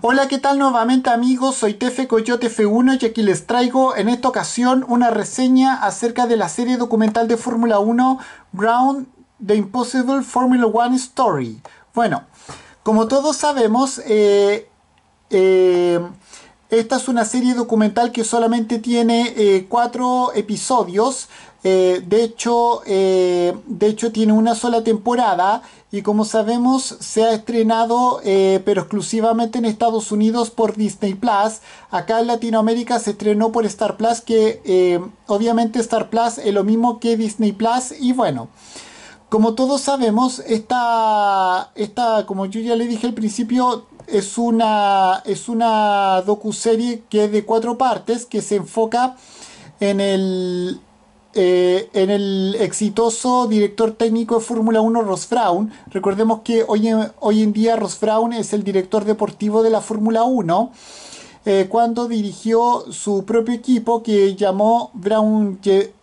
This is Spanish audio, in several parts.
Hola, ¿qué tal nuevamente amigos? Soy Tefe Coyote F1 y aquí les traigo en esta ocasión una reseña acerca de la serie documental de Fórmula 1 Ground, The Impossible Formula 1 Story. Bueno, como todos sabemos, eh, eh, esta es una serie documental que solamente tiene eh, cuatro episodios. Eh, de, hecho, eh, de hecho, tiene una sola temporada y como sabemos se ha estrenado pero exclusivamente en Estados Unidos por Disney Plus. Acá en Latinoamérica se estrenó por Star Plus que obviamente Star Plus es lo mismo que Disney Plus y bueno. Como todos sabemos, esta, esta, como yo ya le dije al principio, es una, es una docuserie que es de cuatro partes que se enfoca en el, eh, en el exitoso director técnico de Fórmula 1 Ross Brown. Recordemos que hoy en, hoy en día Ross Brown es el director deportivo de la Fórmula 1 eh, cuando dirigió su propio equipo que llamó Brown,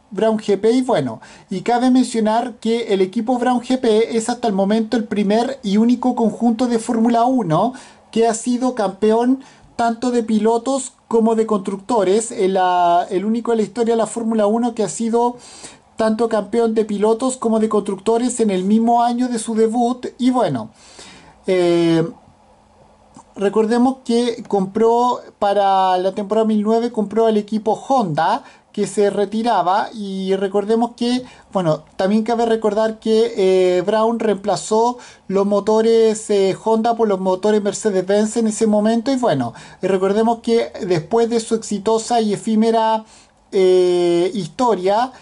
Brown GP y bueno, y cabe mencionar que el equipo Brown GP es hasta el momento el primer y único conjunto de Fórmula 1 que ha sido campeón tanto de pilotos como de constructores. El, único de la historia de la Fórmula 1 que ha sido tanto campeón de pilotos como de constructores en el mismo año de su debut. Y bueno, eh, recordemos que compró para la temporada 2009, compró al equipo Honda, que se retiraba y recordemos que, bueno, también cabe recordar que eh, Brown reemplazó los motores eh, Honda por los motores Mercedes-Benz en ese momento y bueno, recordemos que después de su exitosa y efímera eh, historia,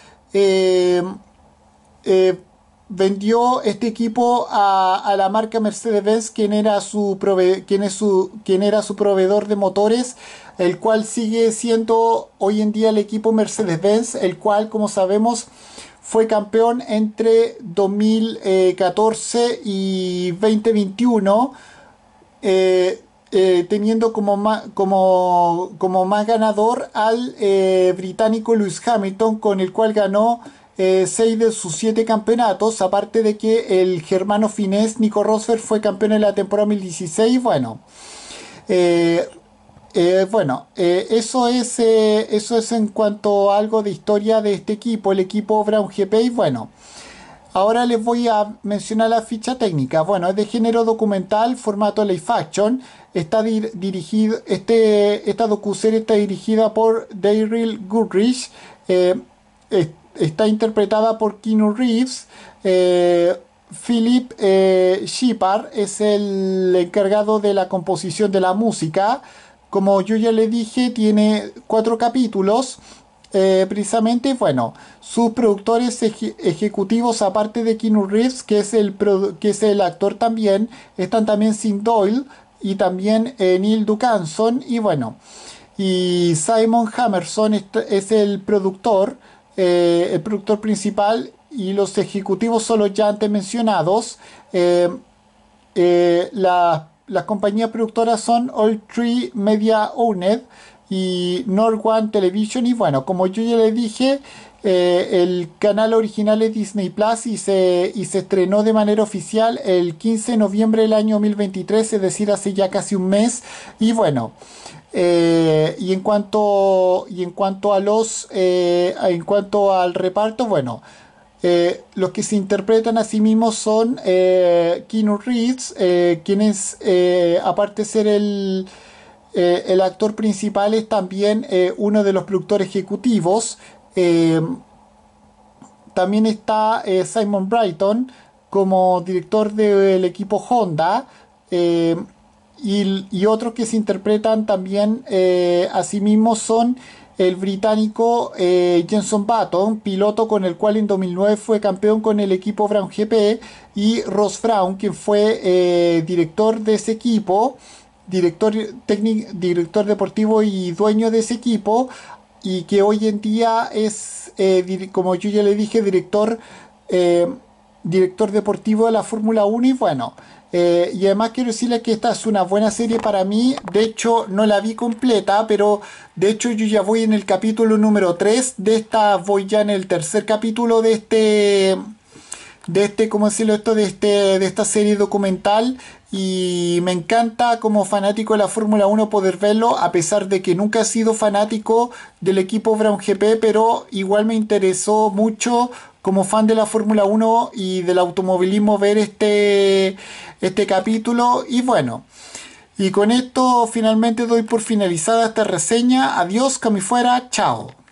vendió este equipo a, la marca Mercedes-Benz, quien, era su era su proveedor de motores, el cual sigue siendo hoy en día el equipo Mercedes-Benz, el cual, como sabemos, fue campeón entre 2014 y 2021. Eh, eh, teniendo como, como, como más ganador al eh, británico Lewis Hamilton, con el cual ganó 6 eh, seis de sus siete campeonatos, aparte de que el germano finés Nico Rosberg fue campeón en la temporada 2016. Bueno, eh, eh, bueno eso, es, eso es en cuanto a algo de historia de este equipo, el equipo Brown GP. Y bueno, ahora les voy a mencionar la ficha técnica. Bueno, es de género documental, formato Life Action. Está dirigido, este, esta docuserie está dirigida por Daryl Goodrich está interpretada por Keanu Reeves. Eh, Philip eh, es el encargado de la composición de la música. Como yo ya le dije, tiene cuatro capítulos. Eh, precisamente, bueno, sus productores ejecutivos, aparte de Keanu Reeves, que es, el que es el actor también, están también Sin Doyle y también eh, Neil Ducanson. Y bueno, y Simon Hammerson este, es el productor eh, el productor principal y los ejecutivos son los ya antes mencionados. Eh, eh, las compañías productoras son All Tree Media Owned y North One Television. Y bueno, como yo ya le dije, el canal original es Disney Plus y se, y se estrenó de manera oficial el 15 de noviembre del año 2023, es decir, hace ya casi un mes. Y bueno, eh, y en cuanto y en cuanto a los eh, en cuanto al reparto, bueno, eh, los que se interpretan a sí mismos son Keanu Reeves, quien es aparte de ser el el actor principal es también uno de los productores ejecutivos. también está Simon Brighton como director del equipo Honda y, otros que se interpretan también asimismo eh, a son el británico eh, Jenson Button, piloto con el cual en 2009 fue campeón con el equipo Brown GP, e, y Ross Brown, quien fue eh, director de ese equipo, director, técnico, director deportivo y dueño de ese equipo, y que hoy en día es, como yo ya le dije, director director deportivo de la Fórmula 1 y bueno, eh, y además quiero decirle que esta es una buena serie para mí. De hecho, no la vi completa, pero de hecho yo ya voy en el capítulo número 3 de esta, voy ya en el tercer capítulo de este de este, ¿cómo decirlo esto? De, este, de esta serie documental y me encanta como fanático de la Fórmula 1 poder verlo, a pesar de que nunca he sido fanático del equipo Brown GP, pero igual me interesó mucho como fan de la Fórmula 1 y del automovilismo ver este, este capítulo y bueno. Y con esto finalmente doy por finalizada esta reseña. Adiós, que fuera, chao.